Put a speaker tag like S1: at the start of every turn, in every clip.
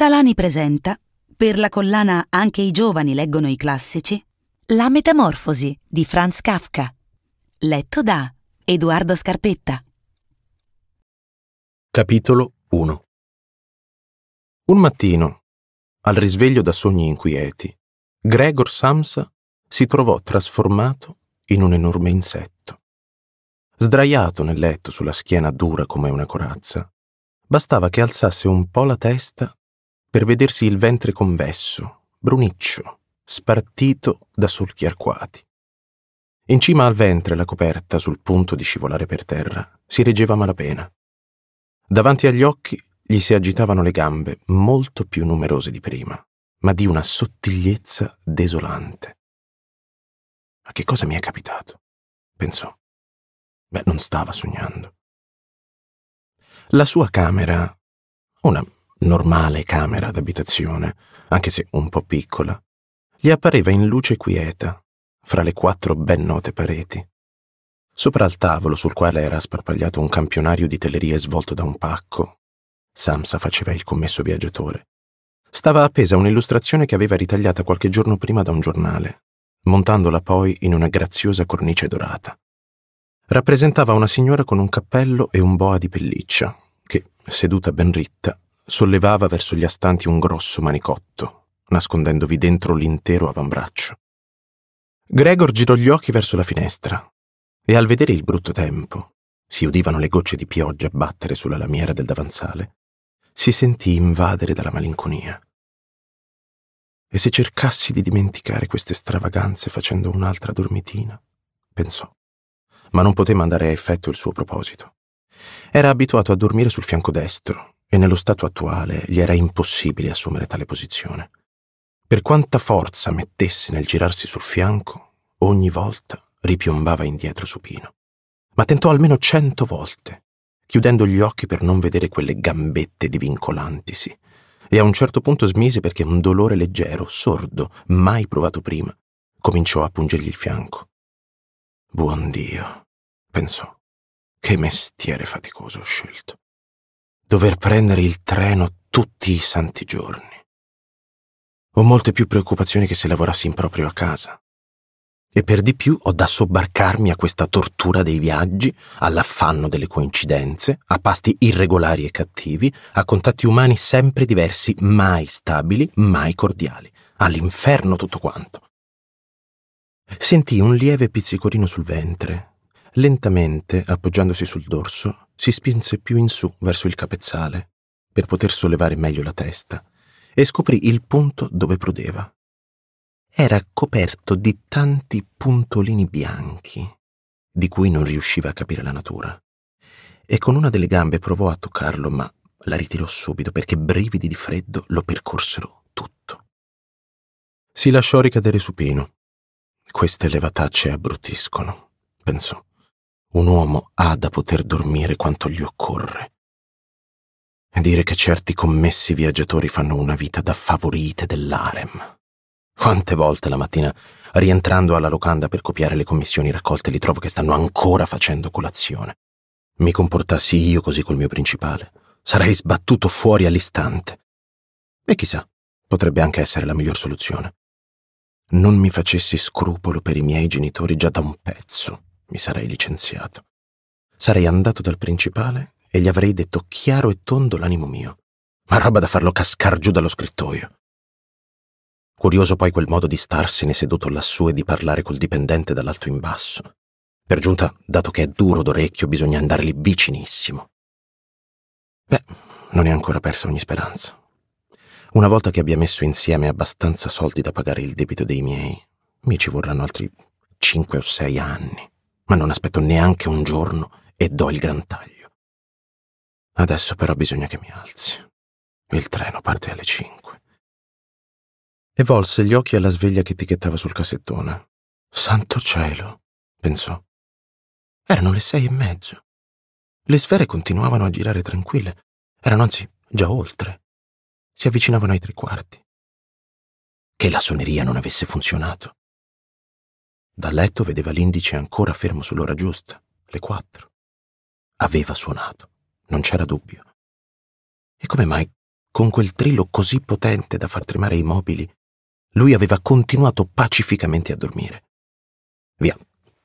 S1: Salani presenta, per la collana Anche i giovani leggono i classici, La Metamorfosi di Franz Kafka, letto da Edoardo Scarpetta. Capitolo 1 Un mattino, al risveglio da sogni inquieti, Gregor Samsa si trovò trasformato in un enorme insetto. Sdraiato nel letto sulla schiena dura come una corazza, bastava che alzasse un po' la testa per vedersi il ventre convesso, bruniccio, spartito da solchi arcuati. In cima al ventre la coperta, sul punto di scivolare per terra, si reggeva malapena. Davanti agli occhi gli si agitavano le gambe, molto più numerose di prima, ma di una sottigliezza desolante.
S2: Ma che cosa mi è capitato? pensò. Beh, non stava sognando.
S1: La sua camera, una normale camera d'abitazione, anche se un po' piccola, gli appariva in luce quieta, fra le quattro ben note pareti. Sopra al tavolo sul quale era sparpagliato un campionario di telerie svolto da un pacco, Samsa faceva il commesso viaggiatore, stava appesa un'illustrazione che aveva ritagliata qualche giorno prima da un giornale, montandola poi in una graziosa cornice dorata. Rappresentava una signora con un cappello e un boa di pelliccia, che, seduta ben ritta, sollevava verso gli astanti un grosso manicotto, nascondendovi dentro l'intero avambraccio. Gregor girò gli occhi verso la finestra e al vedere il brutto tempo, si udivano le gocce di pioggia battere sulla lamiera del davanzale, si sentì invadere dalla malinconia. E se cercassi di dimenticare queste stravaganze facendo un'altra dormitina? pensò. Ma non poté mandare a effetto il suo proposito. Era abituato a dormire sul fianco destro, e nello stato attuale gli era impossibile assumere tale posizione. Per quanta forza mettesse nel girarsi sul fianco, ogni volta ripiombava indietro supino. Ma tentò almeno cento volte, chiudendo gli occhi per non vedere quelle gambette divincolantisi, e a un certo punto smise perché un dolore leggero, sordo, mai provato prima, cominciò a pungergli il fianco. Buon Dio, pensò, che mestiere faticoso ho scelto dover prendere il treno tutti i santi giorni. Ho molte più preoccupazioni che se lavorassi in proprio a casa. E per di più ho da sobbarcarmi a questa tortura dei viaggi, all'affanno delle coincidenze, a pasti irregolari e cattivi, a contatti umani sempre diversi, mai stabili, mai cordiali. All'inferno tutto quanto. Sentì un lieve pizzicorino sul ventre, Lentamente, appoggiandosi sul dorso, si spinse più in su verso il capezzale, per poter sollevare meglio la testa, e scoprì il punto dove prudeva. Era coperto di tanti puntolini bianchi, di cui non riusciva a capire la natura, e con una delle gambe provò a toccarlo, ma la ritirò subito perché brividi di freddo lo percorsero tutto. Si lasciò ricadere supino. Queste levatacce abbruttiscono, pensò un uomo ha da poter dormire quanto gli occorre. E dire che certi commessi viaggiatori fanno una vita da favorite dell'arem. Quante volte la mattina, rientrando alla locanda per copiare le commissioni raccolte, li trovo che stanno ancora facendo colazione. Mi comportassi io così col mio principale, sarei sbattuto fuori all'istante. E chissà, potrebbe anche essere la miglior soluzione. Non mi facessi scrupolo per i miei genitori già da un pezzo mi sarei licenziato. Sarei andato dal principale e gli avrei detto chiaro e tondo l'animo mio, ma roba da farlo cascar giù dallo scrittoio. Curioso poi quel modo di starsene seduto lassù e di parlare col dipendente dall'alto in basso. Per giunta, dato che è duro d'orecchio, bisogna andare vicinissimo. Beh, non è ancora persa ogni speranza. Una volta che abbia messo insieme abbastanza soldi da pagare il debito dei miei, mi ci vorranno altri cinque o sei anni ma non aspetto neanche un giorno e do il gran taglio. Adesso però bisogna che mi alzi. Il treno parte
S2: alle 5. E volse gli occhi alla sveglia che etichettava sul cassettone. Santo cielo, pensò. Erano le sei e mezzo. Le sfere continuavano a girare tranquille, erano anzi già oltre. Si avvicinavano ai tre quarti. Che la suoneria non avesse funzionato.
S1: Dal letto vedeva l'indice ancora fermo sull'ora giusta,
S2: le quattro. Aveva
S1: suonato, non c'era dubbio. E come mai, con quel trillo così potente da far tremare i mobili, lui aveva continuato pacificamente a dormire? Via,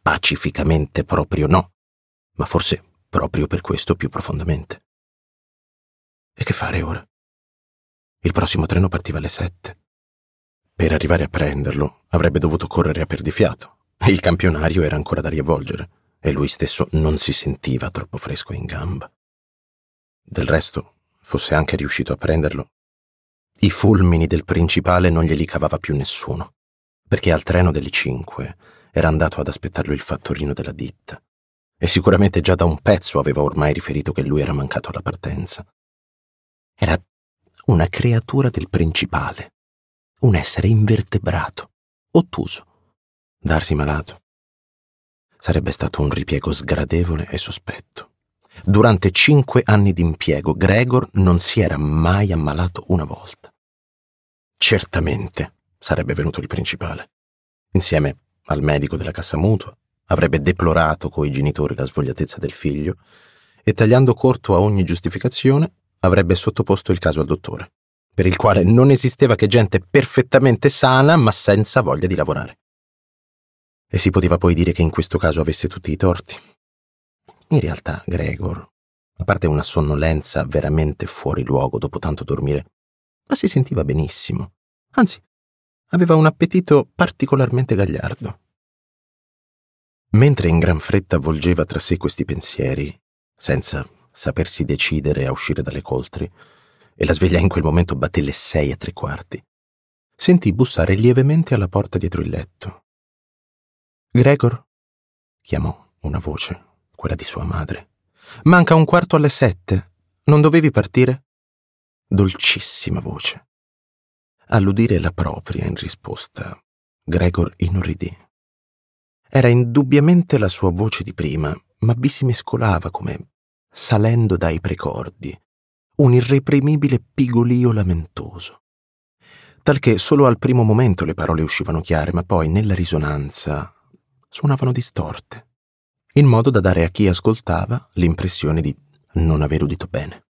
S1: pacificamente proprio no, ma forse proprio
S2: per questo più profondamente. E che fare ora? Il
S1: prossimo treno partiva alle sette. Per arrivare a prenderlo avrebbe dovuto correre a perdifiato il campionario era ancora da riavvolgere e lui stesso non si sentiva troppo fresco in gamba. Del resto, fosse anche riuscito a prenderlo, i fulmini del principale non glieli cavava più nessuno, perché al treno delle cinque era andato ad aspettarlo il fattorino della ditta e sicuramente già da un pezzo aveva ormai riferito che lui era mancato alla partenza. Era una creatura
S2: del principale, un essere invertebrato, ottuso,
S1: Darsi malato sarebbe stato un ripiego sgradevole e sospetto. Durante cinque anni di impiego, Gregor non si era mai ammalato una volta. Certamente sarebbe venuto il principale. Insieme al medico della cassa mutua, avrebbe deplorato coi genitori la svogliatezza del figlio e tagliando corto a ogni giustificazione avrebbe sottoposto il caso al dottore, per il quale non esisteva che gente perfettamente sana ma senza voglia di lavorare e si poteva poi dire che in questo caso avesse tutti i torti. In realtà Gregor, a parte una sonnolenza veramente fuori luogo dopo tanto dormire, ma si sentiva benissimo. Anzi, aveva un appetito particolarmente gagliardo. Mentre in gran fretta avvolgeva tra sé questi pensieri, senza sapersi decidere a uscire dalle coltri, e la sveglia in quel momento batté le sei e tre quarti, sentì bussare lievemente alla porta dietro il letto. Gregor? chiamò una voce, quella di sua madre. Manca un quarto alle sette. Non dovevi partire? Dolcissima voce. All'udire la propria in risposta, Gregor inorridì. Era indubbiamente la sua voce di prima, ma vi si mescolava come, salendo dai precordi, un irreprimibile pigolio lamentoso. Talché solo al primo momento le parole uscivano chiare, ma poi nella risonanza suonavano distorte, in modo da dare a chi ascoltava l'impressione di non aver udito bene.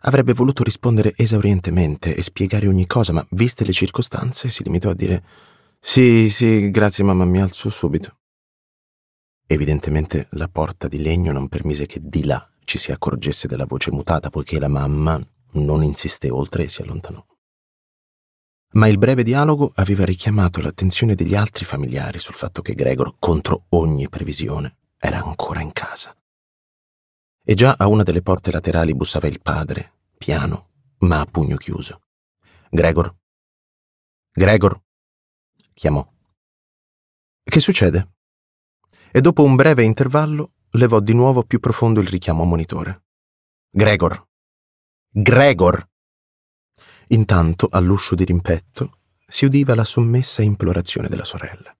S1: Avrebbe voluto rispondere esaurientemente e spiegare ogni cosa, ma viste le circostanze si limitò a dire Sì, sì, grazie mamma, mi alzo subito. Evidentemente la porta di legno non permise che di là ci si accorgesse della voce mutata, poiché la mamma non insisté oltre e si allontanò ma il breve dialogo aveva richiamato l'attenzione degli altri familiari sul fatto che Gregor, contro ogni previsione, era ancora in casa. E già a una delle porte laterali bussava il padre, piano, ma a pugno
S2: chiuso. Gregor. Gregor. chiamò.
S1: Che succede? E dopo un breve intervallo levò di nuovo più profondo il richiamo monitore. Gregor. Gregor. Intanto, all'uscio di rimpetto, si udiva la sommessa implorazione della sorella.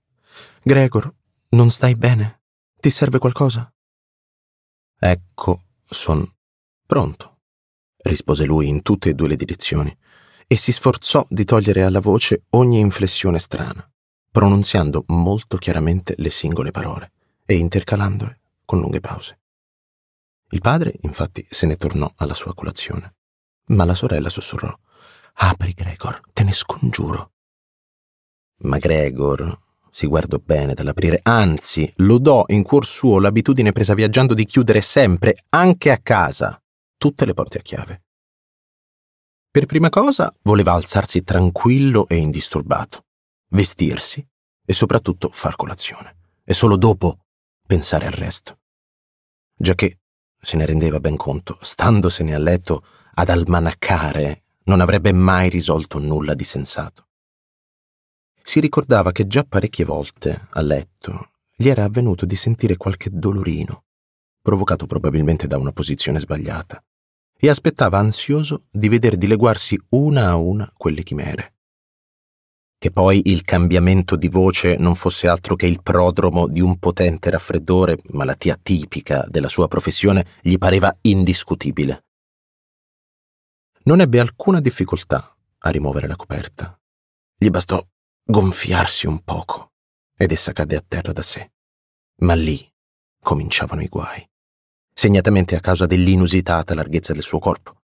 S1: Gregor, non stai bene? Ti serve qualcosa? Ecco, son pronto, rispose lui in tutte e due le direzioni, e si sforzò di togliere alla voce ogni inflessione strana, pronunziando molto chiaramente le singole parole e intercalandole con lunghe pause. Il padre, infatti, se ne tornò alla sua colazione, ma la sorella sussurrò. Apri, Gregor, te ne scongiuro. Ma Gregor si guardò bene dall'aprire, anzi, lodò in cuor suo l'abitudine presa viaggiando di chiudere sempre, anche a casa, tutte le porte a chiave. Per prima cosa voleva alzarsi tranquillo e indisturbato, vestirsi e soprattutto far colazione, e solo dopo pensare al resto. Giacché se ne rendeva ben conto, standosene a letto ad almanaccare non avrebbe mai risolto nulla di sensato. Si ricordava che già parecchie volte, a letto, gli era avvenuto di sentire qualche dolorino, provocato probabilmente da una posizione sbagliata, e aspettava ansioso di veder dileguarsi una a una quelle chimere. Che poi il cambiamento di voce non fosse altro che il prodromo di un potente raffreddore, malattia tipica della sua professione, gli pareva indiscutibile non ebbe alcuna difficoltà a rimuovere la coperta. Gli bastò gonfiarsi un poco ed essa cadde a terra da sé. Ma lì cominciavano i guai, segnatamente a causa dell'inusitata larghezza del suo corpo.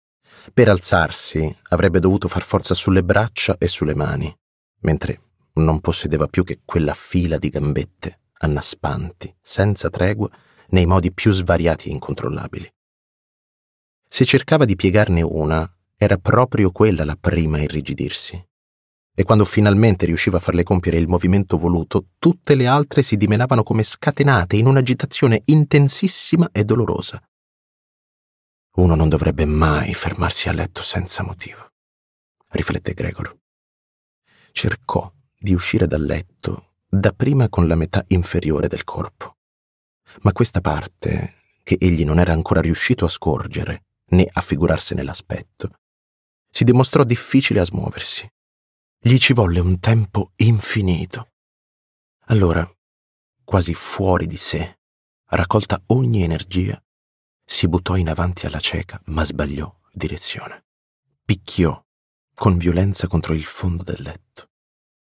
S1: Per alzarsi avrebbe dovuto far forza sulle braccia e sulle mani, mentre non possedeva più che quella fila di gambette, annaspanti, senza tregua, nei modi più svariati e incontrollabili. Se cercava di piegarne una, era proprio quella la prima a irrigidirsi. E quando finalmente riusciva a farle compiere il movimento voluto, tutte le altre si dimenavano come scatenate in un'agitazione intensissima e dolorosa. Uno non dovrebbe mai fermarsi a letto senza motivo, riflette Gregor. Cercò di uscire dal letto dapprima con la metà inferiore del corpo. Ma questa parte, che egli non era ancora riuscito a scorgere né a figurarsene l'aspetto, si dimostrò difficile a smuoversi. Gli ci volle un tempo infinito. Allora, quasi fuori di sé, raccolta ogni energia, si buttò in avanti alla cieca, ma sbagliò direzione. Picchiò con violenza contro il fondo del letto.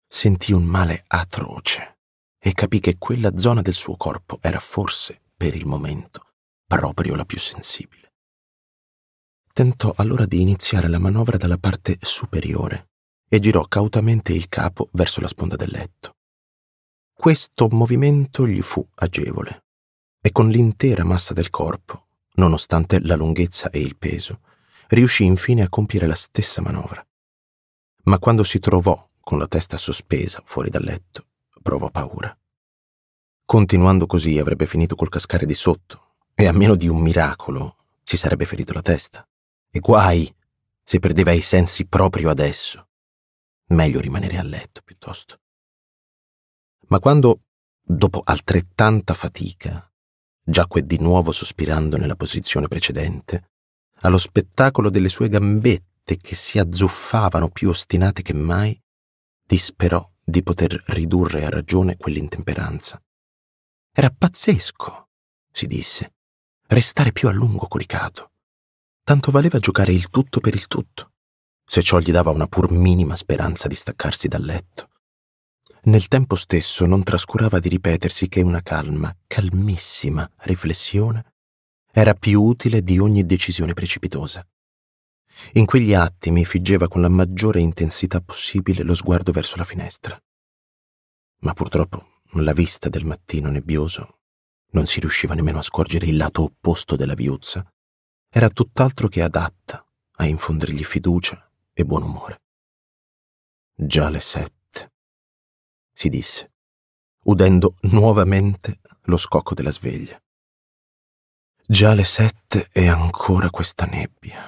S1: Sentì un male atroce e capì che quella zona del suo corpo era forse, per il momento, proprio la più sensibile. Tentò allora di iniziare la manovra dalla parte superiore e girò cautamente il capo verso la sponda del letto. Questo movimento gli fu agevole e con l'intera massa del corpo, nonostante la lunghezza e il peso, riuscì infine a compiere la stessa manovra. Ma quando si trovò con la testa sospesa fuori dal letto, provò paura. Continuando così avrebbe finito col cascare di sotto e a meno di un miracolo ci sarebbe ferito la testa. E guai se perdeva i sensi proprio adesso. Meglio rimanere a letto piuttosto. Ma quando, dopo altrettanta fatica, giacque di nuovo sospirando nella posizione precedente, allo spettacolo delle sue gambette che si azzuffavano più ostinate che mai, disperò di poter ridurre a ragione quell'intemperanza. Era
S2: pazzesco,
S1: si disse, restare più a lungo coricato tanto valeva giocare il tutto per il tutto, se ciò gli dava una pur minima speranza di staccarsi dal letto. Nel tempo stesso non trascurava di ripetersi che una calma, calmissima riflessione era più utile di ogni decisione precipitosa. In quegli attimi figgeva con la maggiore intensità possibile lo sguardo verso la finestra. Ma purtroppo la vista del mattino nebbioso non si riusciva nemmeno a scorgere il lato opposto della viuzza era tutt'altro che adatta a infondergli fiducia e
S2: buon umore. Già le sette, si disse,
S1: udendo nuovamente lo scocco della sveglia. Già le sette e ancora questa nebbia.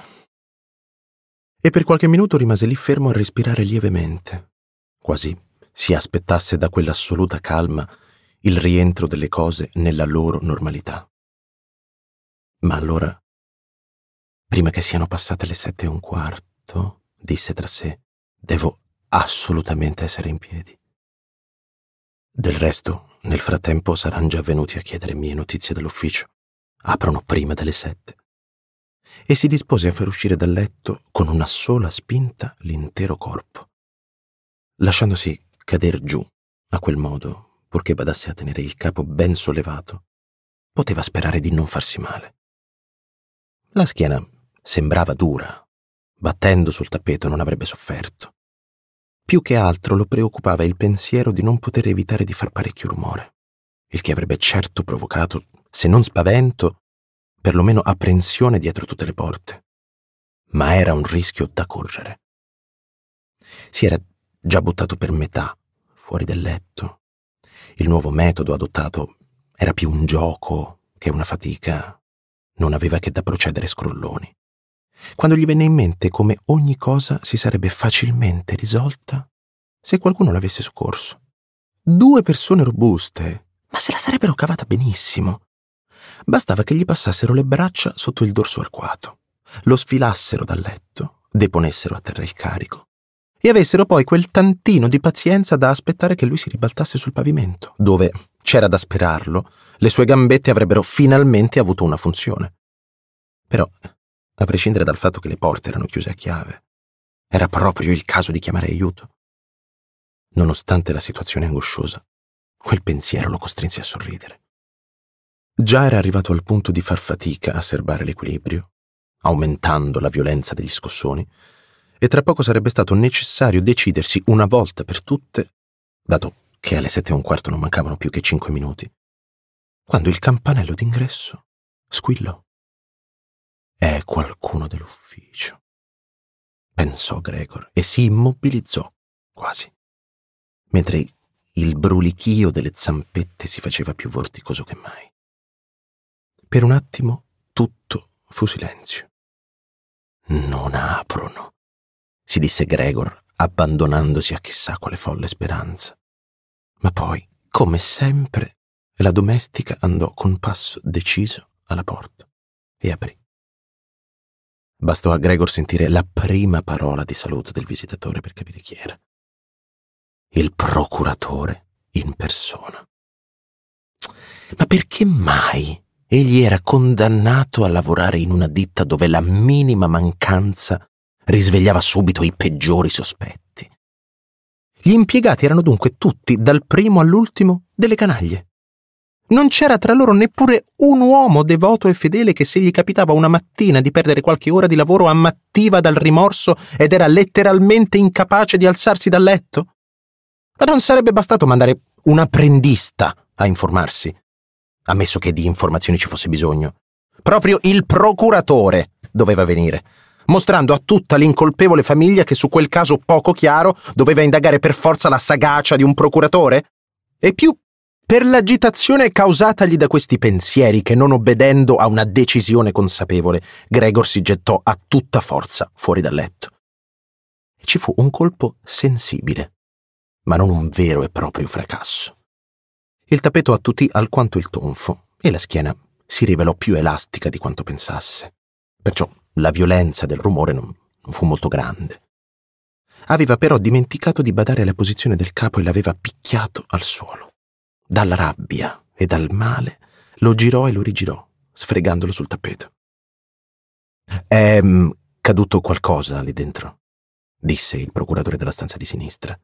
S1: E per qualche minuto rimase lì fermo a respirare lievemente, quasi si aspettasse da quell'assoluta calma il rientro delle cose nella loro normalità. Ma allora Prima che siano passate le sette e un quarto, disse tra sé, devo assolutamente essere in piedi. Del resto, nel frattempo saranno già venuti a chiedere mie notizie dall'ufficio. Aprono prima delle sette. E si dispose a far uscire dal letto con una sola spinta l'intero corpo, lasciandosi cader giù a quel modo, purché badasse a tenere il capo ben sollevato, poteva sperare di non farsi male. La schiena Sembrava dura. Battendo sul tappeto non avrebbe sofferto. Più che altro lo preoccupava il pensiero di non poter evitare di far parecchio rumore, il che avrebbe certo provocato, se non spavento, perlomeno apprensione dietro tutte le porte. Ma era un rischio da correre. Si era già buttato per metà, fuori del letto. Il nuovo metodo adottato era più un gioco che una fatica. Non aveva che da procedere scrolloni quando gli venne in mente come ogni cosa si sarebbe facilmente risolta se qualcuno l'avesse soccorso. Due persone robuste, ma se la sarebbero cavata benissimo. Bastava che gli passassero le braccia sotto il dorso arcuato, lo sfilassero dal letto, deponessero a terra il carico e avessero poi quel tantino di pazienza da aspettare che lui si ribaltasse sul pavimento, dove, c'era da sperarlo, le sue gambette avrebbero finalmente avuto una funzione. Però a prescindere dal fatto che le porte erano chiuse a chiave. Era proprio il caso di chiamare aiuto. Nonostante la situazione angosciosa, quel pensiero lo costrinse a sorridere. Già era arrivato al punto di far fatica a serbare l'equilibrio, aumentando la violenza degli scossoni, e tra poco sarebbe stato necessario decidersi una volta per tutte, dato che alle sette e un quarto non mancavano più che cinque minuti, quando il campanello d'ingresso squillò.
S2: È qualcuno dell'ufficio. Pensò Gregor
S1: e si immobilizzò quasi, mentre il brulichio delle zampette si faceva più vorticoso che mai. Per un attimo
S2: tutto fu silenzio. Non aprono, si
S1: disse Gregor, abbandonandosi a chissà quale folle speranza. Ma poi, come sempre, la domestica andò con passo deciso alla porta e aprì. Bastò a Gregor sentire la prima parola di saluto
S2: del visitatore per capire chi era. Il procuratore in
S1: persona. Ma perché mai egli era condannato a lavorare in una ditta dove la minima mancanza risvegliava subito i peggiori sospetti? Gli impiegati erano dunque tutti, dal primo all'ultimo, delle canaglie. Non c'era tra loro neppure un uomo devoto e fedele che se gli capitava una mattina di perdere qualche ora di lavoro ammattiva dal rimorso ed era letteralmente incapace di alzarsi dal letto? Ma non sarebbe bastato mandare un apprendista a informarsi, ammesso che di informazioni ci fosse bisogno. Proprio il procuratore doveva venire, mostrando a tutta l'incolpevole famiglia che su quel caso poco chiaro doveva indagare per forza la sagacia di un procuratore? E più per l'agitazione causatagli da questi pensieri che, non obbedendo a una decisione consapevole, Gregor si gettò a tutta forza fuori dal letto. ci fu un colpo sensibile, ma non un vero e proprio fracasso. Il tappeto attutì alquanto il tonfo e la schiena si rivelò più elastica di quanto pensasse. Perciò la violenza del rumore non, non fu molto grande. Aveva però dimenticato di badare alla posizione del capo e l'aveva picchiato al suolo dalla rabbia e dal male, lo girò e lo rigirò, sfregandolo sul tappeto. È mm, caduto qualcosa lì dentro, disse il procuratore della stanza di sinistra.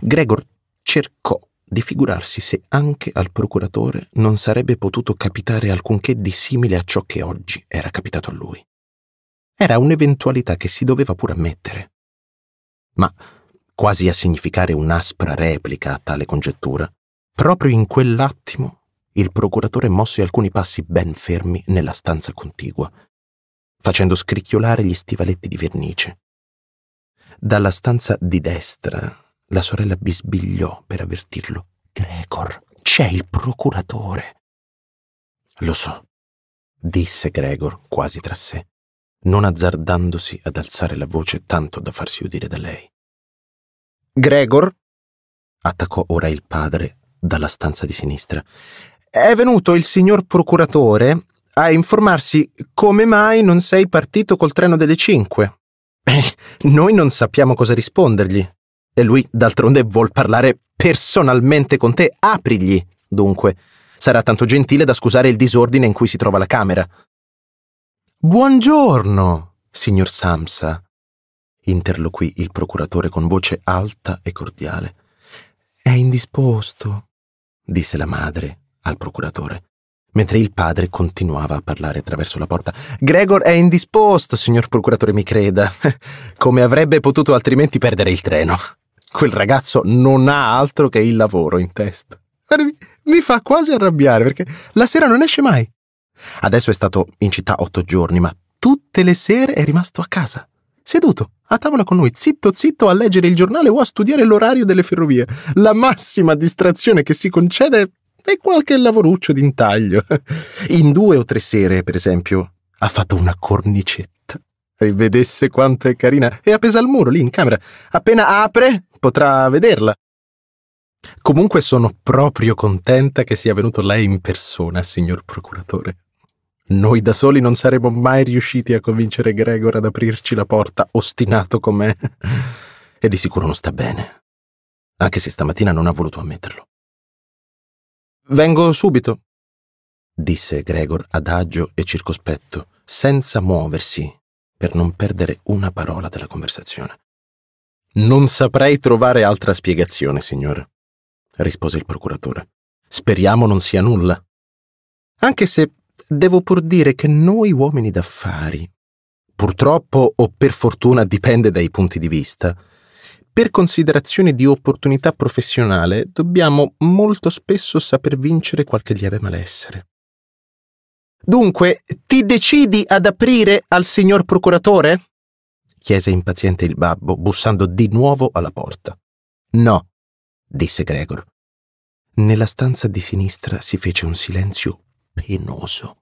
S1: Gregor cercò di figurarsi se anche al procuratore non sarebbe potuto capitare alcunché di simile a ciò che oggi era capitato a lui. Era un'eventualità che si doveva pur ammettere. Ma, quasi a significare un'aspra replica a tale congettura, Proprio in quell'attimo il procuratore mosse alcuni passi ben fermi nella stanza contigua, facendo scricchiolare gli stivaletti di vernice. Dalla stanza di destra la sorella bisbigliò per avvertirlo. Gregor, c'è il procuratore. Lo so, disse Gregor quasi tra sé, non azzardandosi ad alzare la voce tanto da farsi udire da lei. Gregor? attaccò ora il padre dalla stanza di sinistra. È venuto il signor procuratore a informarsi come mai non sei partito col treno delle 5. Eh, noi non sappiamo cosa rispondergli. E lui, d'altronde, vuol parlare personalmente con te. Aprigli, dunque. Sarà tanto gentile da scusare il disordine in cui si trova la camera. Buongiorno, signor Samsa, interloquì il procuratore con voce alta e cordiale. È indisposto disse la madre al procuratore, mentre il padre continuava a parlare attraverso la porta. Gregor è indisposto, signor procuratore, mi creda. Come avrebbe potuto altrimenti perdere il treno? Quel ragazzo non ha altro che il lavoro in testa. Mi fa quasi arrabbiare perché la sera non esce mai. Adesso è stato in città otto giorni, ma tutte le sere è rimasto a casa seduto a tavola con noi, zitto zitto, a leggere il giornale o a studiare l'orario delle ferrovie. La massima distrazione che si concede è qualche lavoruccio d'intaglio. In due o tre sere, per esempio, ha fatto una cornicetta. Rivedesse quanto è carina. È appesa al muro lì in camera. Appena apre, potrà vederla. Comunque sono proprio contenta che sia venuto lei in persona, signor procuratore. Noi da soli non saremmo mai riusciti a convincere Gregor ad aprirci la porta, ostinato com'è. E di sicuro non sta bene. Anche se stamattina non ha voluto ammetterlo. Vengo subito, disse Gregor adagio e circospetto, senza muoversi, per non perdere una parola della conversazione. Non saprei trovare altra spiegazione, signore, rispose il procuratore. Speriamo non sia nulla. Anche se devo pur dire che noi uomini d'affari, purtroppo o per fortuna dipende dai punti di vista, per considerazione di opportunità professionale dobbiamo molto spesso saper vincere qualche lieve malessere. Dunque, ti decidi ad aprire al signor procuratore? chiese impaziente il babbo, bussando di nuovo alla porta. No, disse Gregor. Nella stanza di sinistra si fece un silenzio penoso.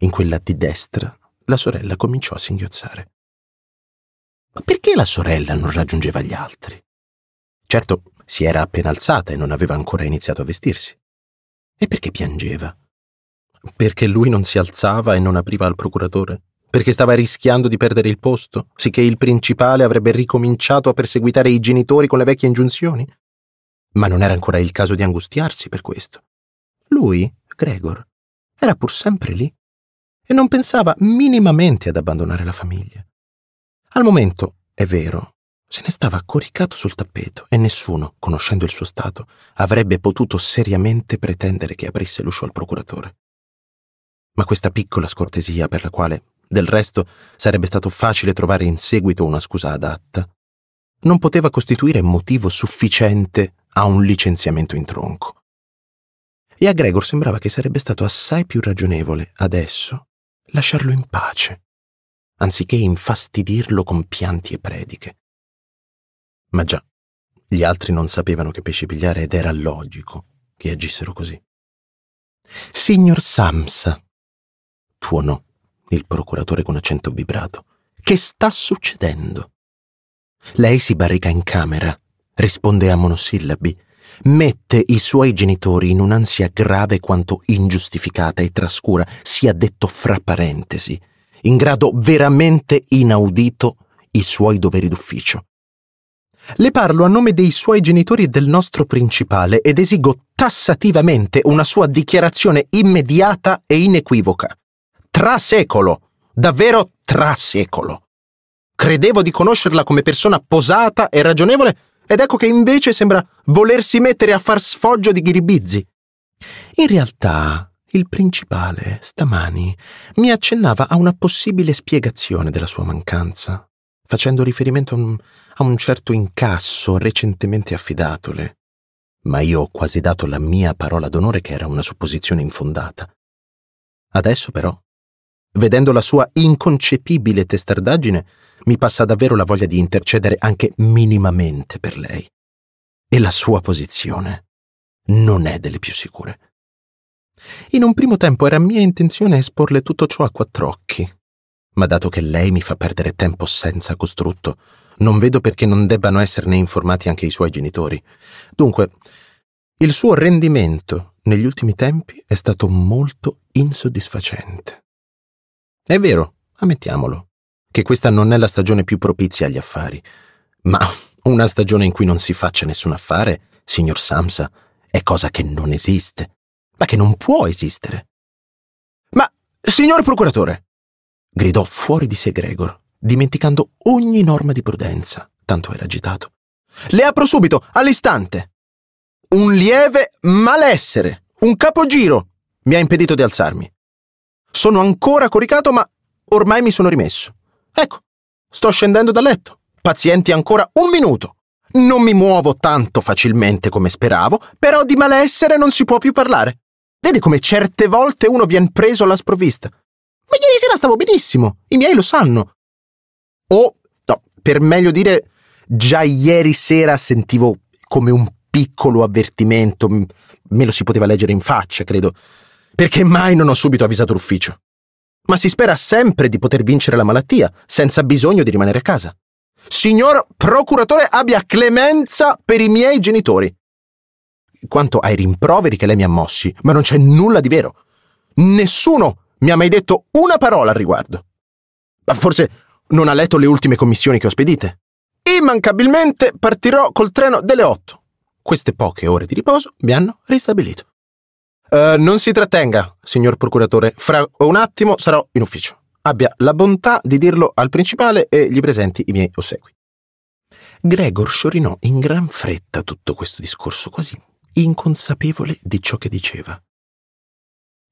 S1: In quella di destra la sorella cominciò a singhiozzare. Ma perché la sorella non raggiungeva gli altri? Certo, si era appena alzata e non aveva ancora iniziato a vestirsi. E perché piangeva? Perché lui non si alzava e non apriva al procuratore? Perché stava rischiando di perdere il posto, sicché il principale avrebbe ricominciato a perseguitare i genitori con le vecchie ingiunzioni? Ma non era ancora il caso di angustiarsi per questo. Lui, Gregor, era pur sempre lì, e non pensava minimamente ad abbandonare la famiglia. Al momento, è vero, se ne stava coricato sul tappeto e nessuno, conoscendo il suo stato, avrebbe potuto seriamente pretendere che aprisse l'uscio al procuratore. Ma questa piccola scortesia, per la quale, del resto, sarebbe stato facile trovare in seguito una scusa adatta, non poteva costituire motivo sufficiente a un licenziamento in tronco. E a Gregor sembrava che sarebbe stato assai più ragionevole, adesso, lasciarlo in pace, anziché infastidirlo con pianti e prediche. Ma già, gli altri non sapevano che pesci pigliare ed era logico
S2: che agissero così. Signor Samsa, tuonò
S1: il procuratore con accento vibrato, che sta succedendo? Lei si barrica in camera, risponde a monosillabi, mette i suoi genitori in un'ansia grave quanto ingiustificata e trascura, sia detto fra parentesi, in grado veramente inaudito i suoi doveri d'ufficio. Le parlo a nome dei suoi genitori e del nostro principale ed esigo tassativamente una sua dichiarazione immediata e inequivoca. Tra secolo, davvero tra secolo. Credevo di conoscerla come persona posata e ragionevole, ed ecco che invece sembra volersi mettere a far sfoggio di ghiribizzi. In realtà, il principale, stamani, mi accennava a una possibile spiegazione della sua mancanza, facendo riferimento a un, a un certo incasso recentemente affidatole. Ma io ho quasi dato la mia parola d'onore che era una supposizione infondata. Adesso però Vedendo la sua inconcepibile testardaggine, mi passa davvero la voglia di intercedere anche minimamente per lei. E la sua posizione non è delle più sicure. In un primo tempo era mia intenzione esporle tutto ciò a quattro occhi, ma dato che lei mi fa perdere tempo senza costrutto, non vedo perché non debbano esserne informati anche i suoi genitori. Dunque, il suo rendimento negli ultimi tempi è stato molto insoddisfacente. È vero, ammettiamolo, che questa non è la stagione più propizia agli affari, ma una stagione in cui non si faccia nessun affare, signor Samsa, è cosa che non esiste, ma che non può esistere. Ma, signor procuratore, gridò fuori di sé Gregor, dimenticando ogni norma di prudenza, tanto era agitato. Le apro subito, all'istante. Un lieve malessere, un capogiro, mi ha impedito di alzarmi. Sono ancora coricato, ma ormai mi sono rimesso. Ecco, sto scendendo dal letto. Pazienti ancora un minuto. Non mi muovo tanto facilmente come speravo, però di malessere non si può più parlare. Vedi come certe volte uno viene preso alla sprovvista. Ma ieri sera stavo benissimo, i miei lo sanno. O, no, per meglio dire, già ieri sera sentivo come un piccolo avvertimento. Me lo si poteva leggere in faccia, credo. Perché mai non ho subito avvisato l'ufficio? Ma si spera sempre di poter vincere la malattia, senza bisogno di rimanere a casa. Signor procuratore, abbia clemenza per i miei genitori. Quanto ai rimproveri che lei mi ha mossi, ma non c'è nulla di vero. Nessuno mi ha mai detto una parola al riguardo. Ma forse non ha letto le ultime commissioni che ho spedite. Immancabilmente partirò col treno delle otto. Queste poche ore di riposo mi hanno ristabilito. Eh, non si trattenga, signor procuratore. Fra un attimo sarò in ufficio. Abbia la bontà di dirlo al principale e gli presenti i miei ossequi. Gregor sciorinò in gran fretta tutto questo discorso, quasi inconsapevole di ciò che diceva.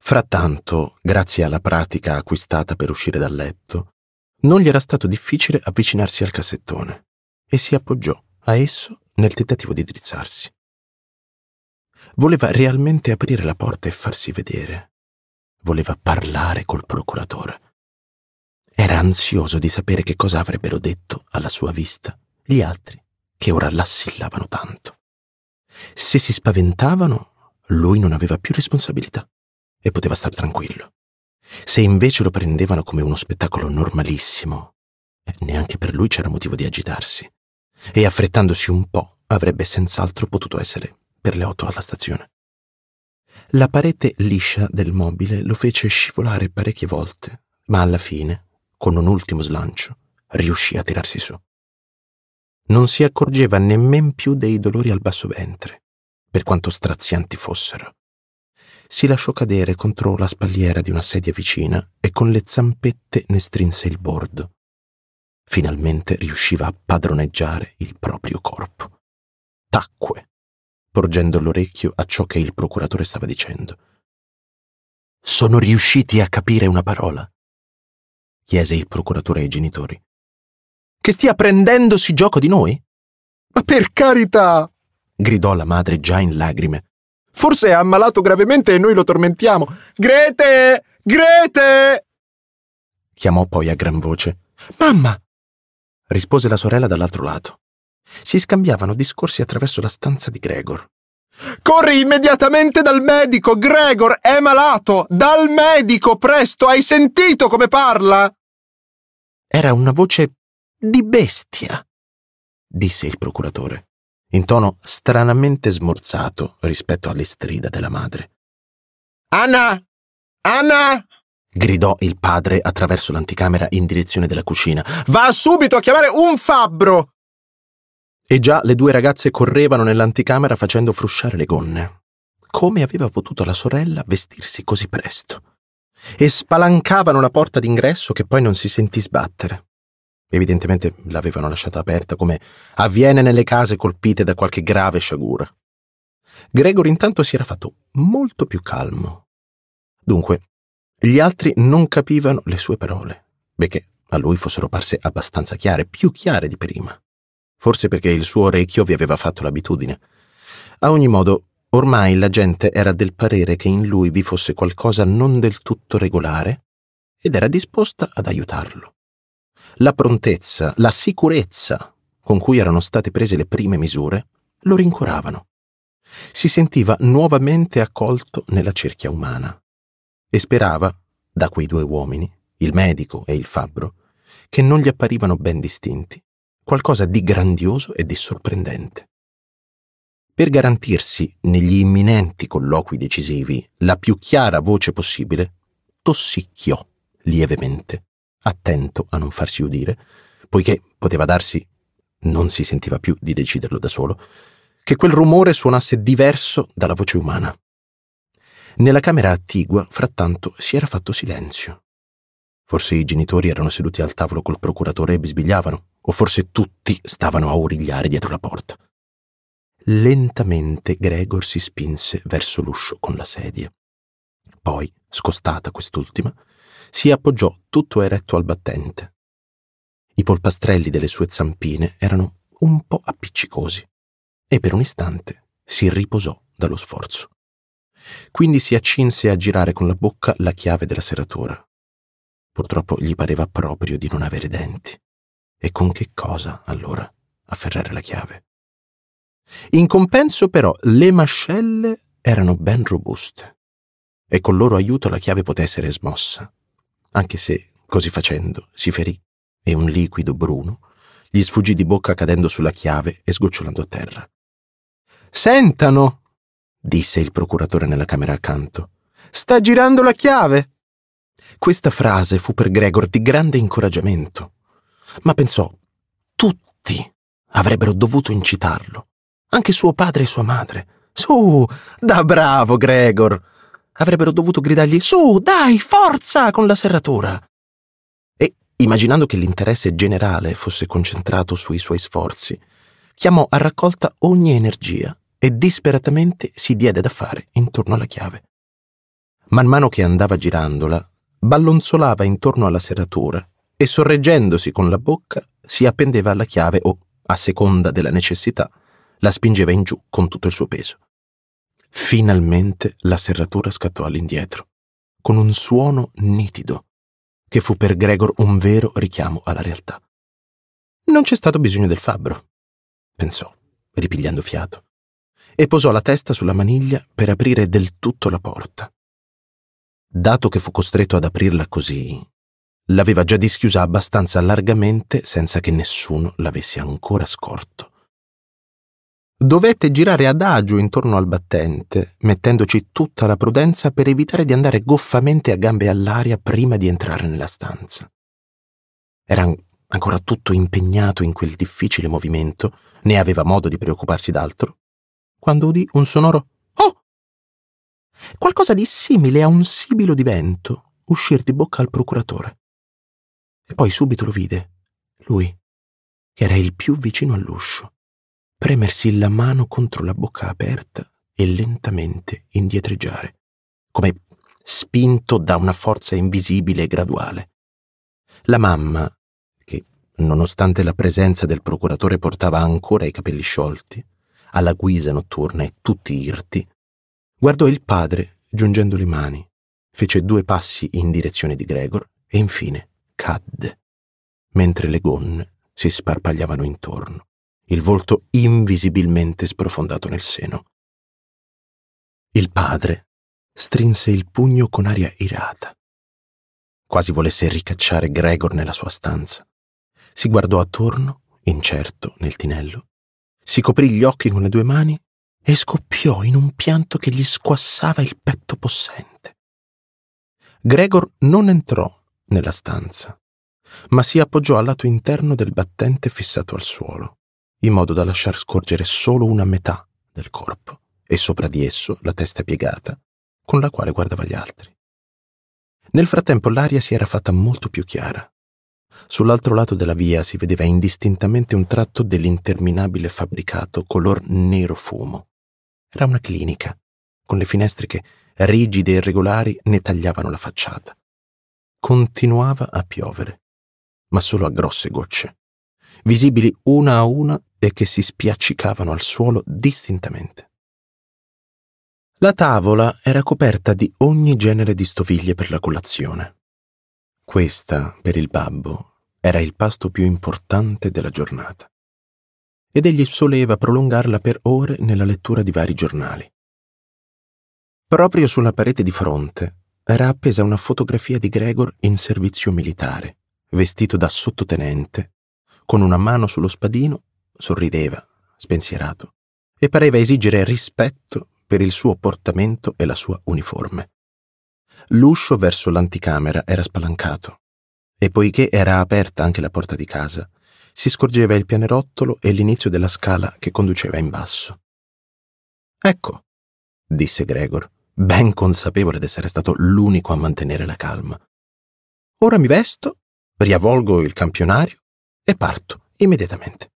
S1: Frattanto, grazie alla pratica acquistata per uscire dal letto, non gli era stato difficile avvicinarsi al cassettone e si appoggiò a esso nel tentativo di drizzarsi. Voleva realmente aprire la porta e farsi vedere. Voleva parlare col procuratore. Era ansioso di sapere che cosa avrebbero detto alla sua vista gli altri che ora l'assillavano tanto. Se si spaventavano, lui non aveva più responsabilità e poteva star tranquillo. Se invece lo prendevano come uno spettacolo normalissimo, eh, neanche per lui c'era motivo di agitarsi. E affrettandosi un po', avrebbe senz'altro potuto essere per le otto alla stazione. La parete liscia del mobile lo fece scivolare parecchie volte, ma alla fine, con un ultimo slancio, riuscì a tirarsi su. Non si accorgeva nemmen più dei dolori al basso ventre, per quanto strazianti fossero. Si lasciò cadere contro la spalliera di una sedia vicina e con le zampette ne strinse il bordo. Finalmente riusciva a padroneggiare il proprio corpo. Tacque porgendo l'orecchio a ciò che il procuratore stava dicendo. Sono riusciti a capire una parola? chiese il procuratore ai genitori. Che stia prendendosi gioco di noi? Ma per carità! gridò la madre già in lagrime. Forse è ammalato gravemente e noi lo tormentiamo. Grete! Grete! chiamò poi a gran voce. Mamma! rispose la sorella dall'altro lato. Si scambiavano discorsi attraverso la stanza di Gregor. Corri immediatamente dal medico! Gregor è malato! Dal medico, presto! Hai sentito come parla? Era una voce di bestia, disse il procuratore, in tono stranamente smorzato rispetto alle strida della madre. Anna! Anna! gridò il padre attraverso l'anticamera in direzione della cucina. Va subito a chiamare un fabbro! E già le due ragazze correvano nell'anticamera facendo frusciare le gonne. Come aveva potuto la sorella vestirsi così presto? E spalancavano la porta d'ingresso che poi non si sentì sbattere. Evidentemente l'avevano lasciata aperta come avviene nelle case colpite da qualche grave sciagura. Gregor intanto si era fatto molto più calmo. Dunque, gli altri non capivano le sue parole, benché a lui fossero parse abbastanza chiare, più chiare di prima forse perché il suo orecchio vi aveva fatto l'abitudine. A ogni modo, ormai la gente era del parere che in lui vi fosse qualcosa non del tutto regolare ed era disposta ad aiutarlo. La prontezza, la sicurezza con cui erano state prese le prime misure lo rincoravano. Si sentiva nuovamente accolto nella cerchia umana e sperava, da quei due uomini, il medico e il fabbro, che non gli apparivano ben distinti, qualcosa di grandioso e di sorprendente. Per garantirsi negli imminenti colloqui decisivi la più chiara voce possibile, tossicchiò lievemente, attento a non farsi udire, poiché poteva darsi, non si sentiva più di deciderlo da solo, che quel rumore suonasse diverso dalla voce umana. Nella camera attigua, frattanto, si era fatto silenzio. Forse i genitori erano seduti al tavolo col procuratore e bisbigliavano o forse tutti stavano a origliare dietro la porta. Lentamente Gregor si spinse verso l'uscio con la sedia. Poi, scostata quest'ultima, si appoggiò tutto eretto al battente. I polpastrelli delle sue zampine erano un po' appiccicosi e per un istante si riposò dallo sforzo. Quindi si accinse a girare con la bocca la chiave della serratura. Purtroppo gli pareva proprio di non avere denti. E con che cosa, allora, afferrare la chiave? In compenso, però, le mascelle erano ben robuste e col loro aiuto la chiave poté essere smossa, anche se, così facendo, si ferì e un liquido bruno gli sfuggì di bocca cadendo sulla chiave e sgocciolando a terra. Sentano, disse il procuratore nella camera accanto. Sta girando la chiave. Questa frase fu per Gregor di grande incoraggiamento ma pensò, tutti avrebbero dovuto incitarlo, anche suo padre e sua madre. Su, da bravo Gregor! Avrebbero dovuto gridargli su, dai, forza con la serratura. E, immaginando che l'interesse generale fosse concentrato sui suoi sforzi, chiamò a raccolta ogni energia e disperatamente si diede da fare intorno alla chiave. Man mano che andava girandola, ballonzolava intorno alla serratura e sorreggendosi con la bocca si appendeva alla chiave o, a seconda della necessità, la spingeva in giù con tutto il suo peso. Finalmente la serratura scattò all'indietro, con un suono nitido, che fu per Gregor un vero richiamo alla realtà. Non c'è stato bisogno del fabbro, pensò, ripigliando fiato, e posò la testa sulla maniglia per aprire del tutto la porta. Dato che fu costretto ad aprirla così, l'aveva già dischiusa abbastanza largamente senza che nessuno l'avesse ancora scorto. Dovette girare adagio intorno al battente, mettendoci tutta la prudenza per evitare di andare goffamente a gambe all'aria prima di entrare nella stanza. Era ancora tutto impegnato in quel difficile movimento, né aveva modo di preoccuparsi d'altro, quando udì un sonoro Oh! Qualcosa di simile a un sibilo di vento uscir di bocca al procuratore e poi subito lo vide, lui, che era il più vicino all'uscio, premersi la mano contro la bocca aperta e lentamente indietreggiare, come spinto da una forza invisibile e graduale. La mamma, che nonostante la presenza del procuratore portava ancora i capelli sciolti, alla guisa notturna e tutti irti, guardò il padre giungendo le mani, fece due passi in direzione di Gregor e infine cadde, mentre le gonne si sparpagliavano intorno, il volto invisibilmente sprofondato nel seno. Il padre strinse il pugno con aria irata, quasi volesse ricacciare Gregor nella sua stanza. Si guardò attorno, incerto, nel tinello, si coprì gli occhi con le due mani e scoppiò in un pianto che gli squassava il petto possente. Gregor non entrò nella stanza, ma si appoggiò al lato interno del battente fissato al suolo, in modo da lasciar scorgere solo una metà del corpo e sopra di esso la testa piegata con la quale guardava gli altri. Nel frattempo l'aria si era fatta molto più chiara. Sull'altro lato della via si vedeva indistintamente un tratto dell'interminabile fabbricato color nero fumo. Era una clinica, con le finestre che, rigide e irregolari, ne tagliavano la facciata continuava a piovere, ma solo a grosse gocce, visibili una a una e che si spiaccicavano al suolo distintamente. La tavola era coperta di ogni genere di stoviglie per la colazione. Questa, per il babbo, era il pasto più importante della giornata. Ed egli soleva prolungarla per ore nella lettura di vari giornali. Proprio sulla parete di fronte era appesa una fotografia di Gregor in servizio militare, vestito da sottotenente, con una mano sullo spadino, sorrideva, spensierato, e pareva esigere rispetto per il suo portamento e la sua uniforme. L'uscio verso l'anticamera era spalancato, e poiché era aperta anche la porta di casa, si scorgeva il pianerottolo e l'inizio della scala che conduceva in basso. Ecco, disse Gregor, ben consapevole d'essere stato l'unico a mantenere la calma. Ora mi vesto, riavolgo il campionario e parto immediatamente.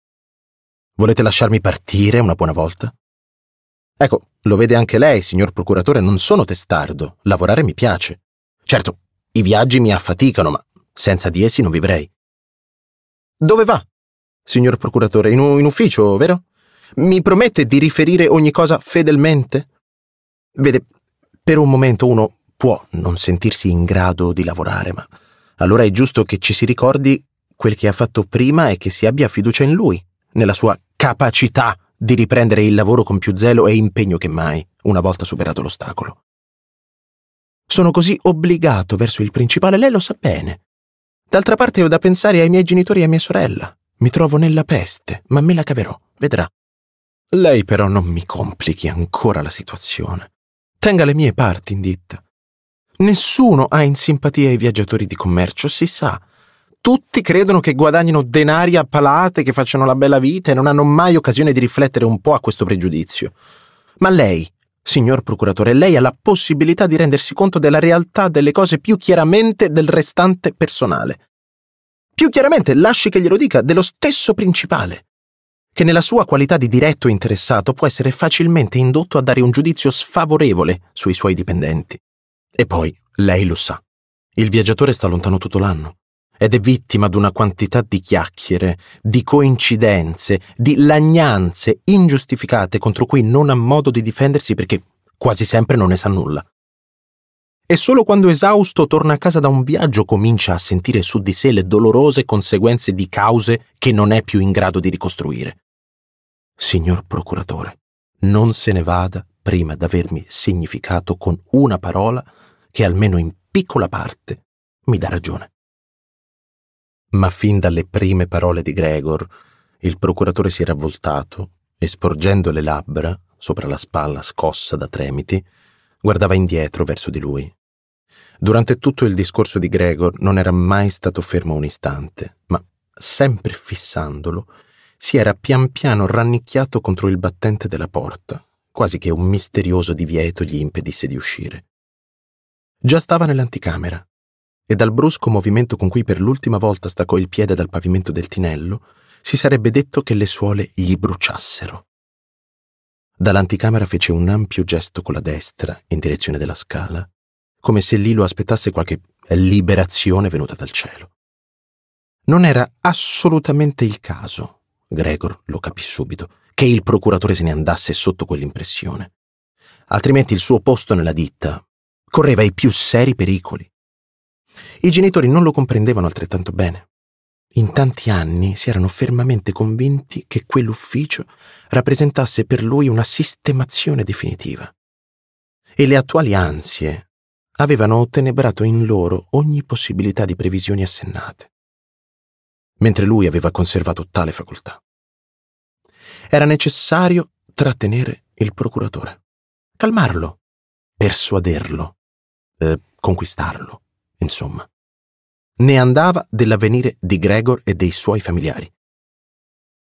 S1: Volete lasciarmi partire una buona volta? Ecco, lo vede anche lei, signor procuratore, non sono testardo, lavorare mi piace. Certo, i viaggi mi affaticano, ma senza di essi non vivrei. Dove va? Signor procuratore, in, in ufficio, vero? Mi promette di riferire ogni cosa fedelmente? Vede, per un momento uno può non sentirsi in grado di lavorare, ma allora è giusto che ci si ricordi quel che ha fatto prima e che si abbia fiducia in lui, nella sua capacità di riprendere il lavoro con più zelo e impegno che mai, una volta superato l'ostacolo. Sono così obbligato verso il principale, lei lo sa bene. D'altra parte ho da pensare ai miei genitori e a mia sorella. Mi trovo nella peste, ma me la caverò, vedrà. Lei però non mi complichi ancora la situazione. Tenga le mie parti in ditta. Nessuno ha in simpatia i viaggiatori di commercio, si sa. Tutti credono che guadagnino denari a palate, che facciano la bella vita e non hanno mai occasione di riflettere un po' a questo pregiudizio. Ma lei, signor procuratore, lei ha la possibilità di rendersi conto della realtà delle cose più chiaramente del restante personale. Più chiaramente, lasci che glielo dica, dello stesso principale che nella sua qualità di diretto interessato può essere facilmente indotto a dare un giudizio sfavorevole sui suoi dipendenti. E poi, lei lo sa, il viaggiatore sta lontano tutto l'anno ed è vittima di una quantità di chiacchiere, di coincidenze, di lagnanze ingiustificate contro cui non ha modo di difendersi perché quasi sempre non ne sa nulla. E solo quando esausto torna a casa da un viaggio comincia a sentire su di sé le dolorose conseguenze di cause che non è più in grado di ricostruire signor procuratore, non se ne vada prima d'avermi significato con una parola che almeno in piccola parte mi dà ragione. Ma fin dalle prime parole di Gregor, il procuratore si era voltato e sporgendo le labbra, sopra la spalla scossa da tremiti, guardava indietro verso di lui. Durante tutto il discorso di Gregor non era mai stato fermo un istante, ma sempre fissandolo, si era pian piano rannicchiato contro il battente della porta, quasi che un misterioso divieto gli impedisse di uscire. Già stava nell'anticamera, e dal brusco movimento con cui per l'ultima volta staccò il piede dal pavimento del tinello, si sarebbe detto che le suole gli bruciassero. Dall'anticamera fece un ampio gesto con la destra in direzione della scala, come se lì lo aspettasse qualche liberazione venuta dal cielo. Non era assolutamente il caso Gregor lo capì subito, che il procuratore se ne andasse sotto quell'impressione. Altrimenti il suo posto nella ditta correva i più seri pericoli. I genitori non lo comprendevano altrettanto bene. In tanti anni si erano fermamente convinti che quell'ufficio rappresentasse per lui una sistemazione definitiva. E le attuali ansie avevano ottenebrato in loro ogni possibilità di previsioni assennate mentre lui aveva conservato tale facoltà. Era necessario trattenere il procuratore, calmarlo, persuaderlo, eh, conquistarlo, insomma. Ne andava dell'avvenire di Gregor e dei suoi familiari,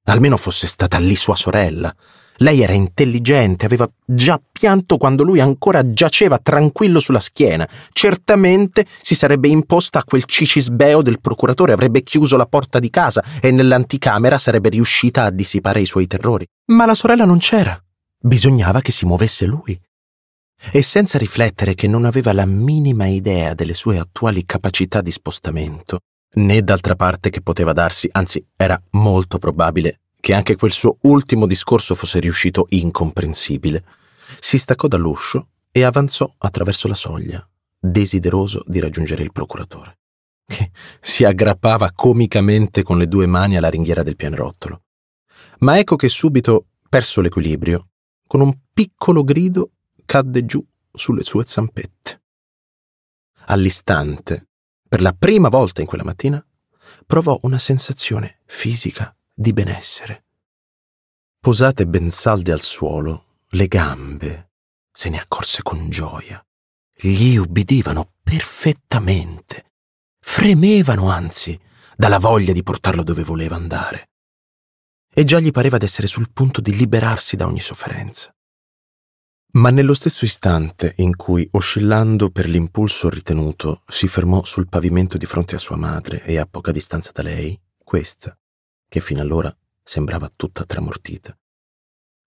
S1: Almeno fosse stata lì sua sorella. Lei era intelligente, aveva già pianto quando lui ancora giaceva tranquillo sulla schiena. Certamente si sarebbe imposta a quel cicisbeo del procuratore, avrebbe chiuso la porta di casa e nell'anticamera sarebbe riuscita a dissipare i suoi terrori. Ma la sorella non c'era. Bisognava che si muovesse lui. E senza riflettere che non aveva la minima idea delle sue attuali capacità di spostamento, né d'altra parte che poteva darsi, anzi era molto probabile che anche quel suo ultimo discorso fosse riuscito incomprensibile. Si staccò dall'uscio e avanzò attraverso la soglia, desideroso di raggiungere il procuratore, che si aggrappava comicamente con le due mani alla ringhiera del pianerottolo. Ma ecco che subito, perso l'equilibrio, con un piccolo grido cadde giù sulle sue zampette. All'istante per la prima volta in quella mattina, provò una sensazione fisica di benessere. Posate ben salde al suolo, le gambe, se ne accorse con gioia, gli ubbidivano perfettamente, fremevano anzi dalla voglia di portarlo dove voleva andare. E già gli pareva d'essere sul punto di liberarsi da ogni sofferenza. Ma nello stesso istante in cui, oscillando per l'impulso ritenuto, si fermò sul pavimento di fronte a sua madre e a poca distanza da lei, questa, che fino allora sembrava tutta tramortita,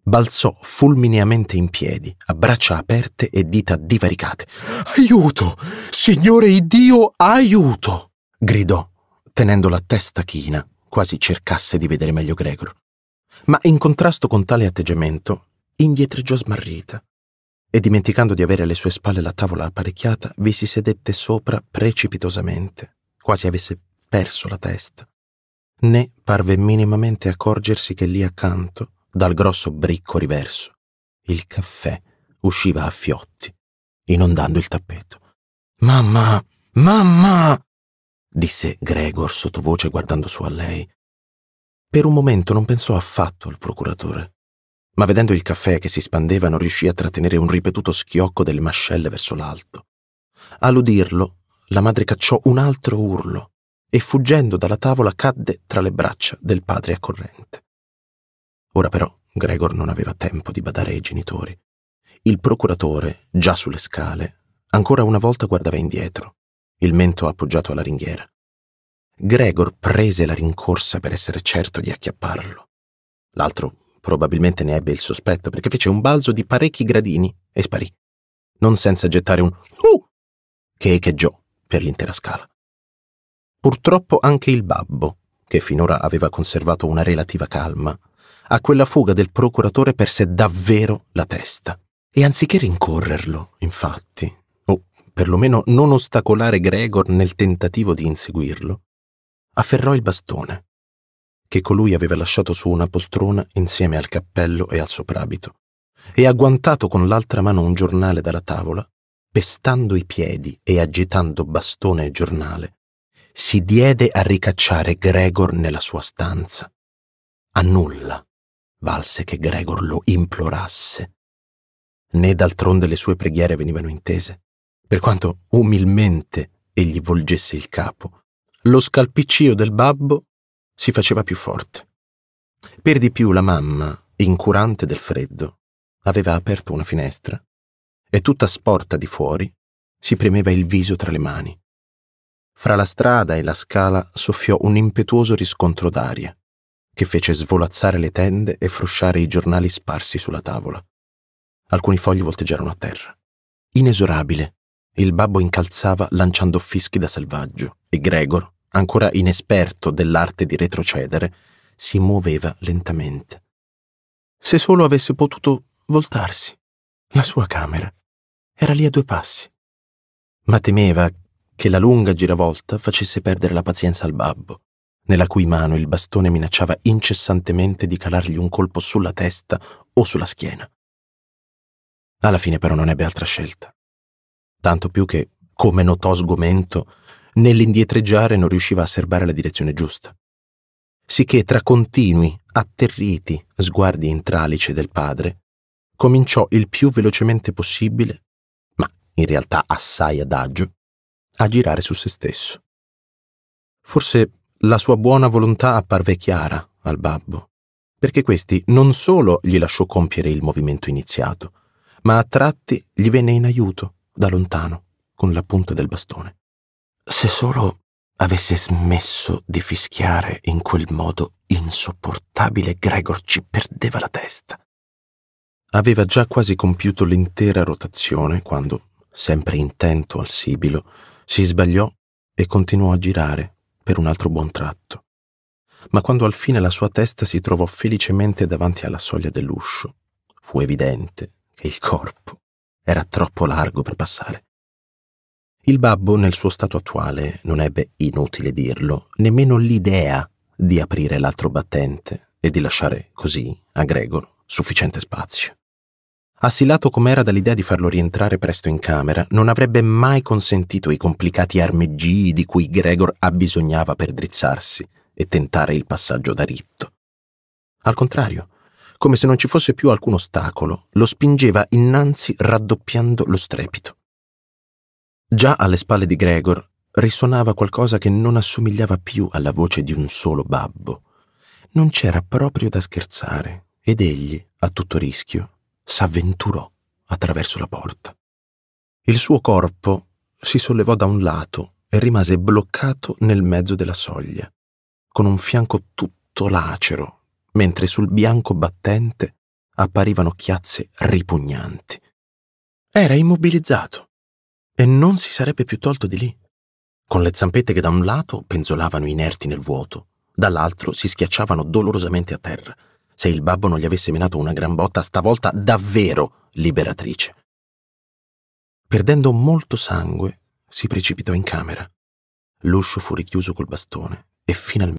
S1: balzò fulmineamente in piedi, a braccia aperte e dita divaricate. Aiuto! Signore Iddio, aiuto! gridò, tenendo la testa china, quasi cercasse di vedere meglio Gregor. Ma in contrasto con tale atteggiamento, indietreggiò smarrita, e dimenticando di avere alle sue spalle la tavola apparecchiata, vi si sedette sopra precipitosamente, quasi avesse perso la testa, né parve minimamente accorgersi che lì accanto, dal grosso bricco riverso, il caffè usciva a fiotti, inondando il tappeto. Mamma, mamma! disse Gregor sottovoce guardando su a lei. Per un momento non pensò affatto al procuratore ma vedendo il caffè che si spandeva non riuscì a trattenere un ripetuto schiocco delle mascelle verso l'alto. All'udirlo, la madre cacciò un altro urlo e fuggendo dalla tavola cadde tra le braccia del padre accorrente. Ora però Gregor non aveva tempo di badare ai genitori. Il procuratore, già sulle scale, ancora una volta guardava indietro, il mento appoggiato alla ringhiera. Gregor prese la rincorsa per essere certo di acchiapparlo. L'altro probabilmente ne ebbe il sospetto, perché fece un balzo di parecchi gradini e sparì, non senza gettare un uh che echeggiò per l'intera scala. Purtroppo anche il babbo, che finora aveva conservato una relativa calma, a quella fuga del procuratore perse davvero la testa. E anziché rincorrerlo, infatti, o perlomeno non ostacolare Gregor nel tentativo di inseguirlo, afferrò il bastone che colui aveva lasciato su una poltrona insieme al cappello e al soprabito, e agguantato con l'altra mano un giornale dalla tavola, pestando i piedi e agitando bastone e giornale, si diede a ricacciare Gregor nella sua stanza. A nulla valse che Gregor lo implorasse. Né d'altronde le sue preghiere venivano intese, per quanto umilmente egli volgesse il capo. Lo scalpiccio del babbo si faceva più forte. Per di più la mamma, incurante del freddo, aveva aperto una finestra e tutta sporta di fuori si premeva il viso tra le mani. Fra la strada e la scala soffiò un impetuoso riscontro d'aria che fece svolazzare le tende e frusciare i giornali sparsi sulla tavola. Alcuni fogli volteggiarono a terra. Inesorabile, il babbo incalzava lanciando fischi da selvaggio e Gregor ancora inesperto dell'arte di retrocedere, si muoveva lentamente. Se solo avesse potuto voltarsi. La sua camera era lì a due passi. Ma temeva che la lunga giravolta facesse perdere la pazienza al babbo, nella cui mano il bastone minacciava incessantemente di calargli un colpo sulla testa o sulla schiena. Alla fine però non ebbe altra scelta. Tanto più che, come notò sgomento, Nell'indietreggiare non riusciva a serbare la direzione giusta. Sicché tra continui, atterriti sguardi intralice del padre, cominciò il più velocemente possibile, ma in realtà assai adagio, a girare su se stesso. Forse la sua buona volontà apparve chiara al babbo, perché questi non solo gli lasciò compiere il movimento iniziato, ma a tratti gli venne in aiuto da lontano con la punta del bastone. Se solo avesse smesso di fischiare in quel modo insopportabile, Gregor ci perdeva la testa. Aveva già quasi compiuto l'intera rotazione quando, sempre intento al sibilo, si sbagliò e continuò a girare per un altro buon tratto. Ma quando alfine la sua testa si trovò felicemente davanti alla soglia dell'uscio, fu evidente che il corpo era troppo largo per passare. Il babbo nel suo stato attuale non ebbe, inutile dirlo, nemmeno l'idea di aprire l'altro battente e di lasciare così a Gregor sufficiente spazio. Assilato com'era dall'idea di farlo rientrare presto in camera, non avrebbe mai consentito i complicati armeggii di cui Gregor abbisognava per drizzarsi e tentare il passaggio da ritto. Al contrario, come se non ci fosse più alcun ostacolo, lo spingeva innanzi raddoppiando lo strepito. Già alle spalle di Gregor risuonava qualcosa che non assomigliava più alla voce di un solo babbo. Non c'era proprio da scherzare ed egli, a tutto rischio, s'avventurò attraverso la porta. Il suo corpo si sollevò da un lato e rimase bloccato nel mezzo della soglia, con un fianco tutto lacero, mentre sul bianco battente apparivano chiazze ripugnanti. Era immobilizzato e non si sarebbe più tolto di lì, con le zampette che da un lato penzolavano inerti nel vuoto, dall'altro si schiacciavano dolorosamente a terra. Se il babbo non gli avesse menato una gran botta, stavolta davvero liberatrice. Perdendo molto sangue, si precipitò in camera. L'uscio fu richiuso col
S2: bastone e finalmente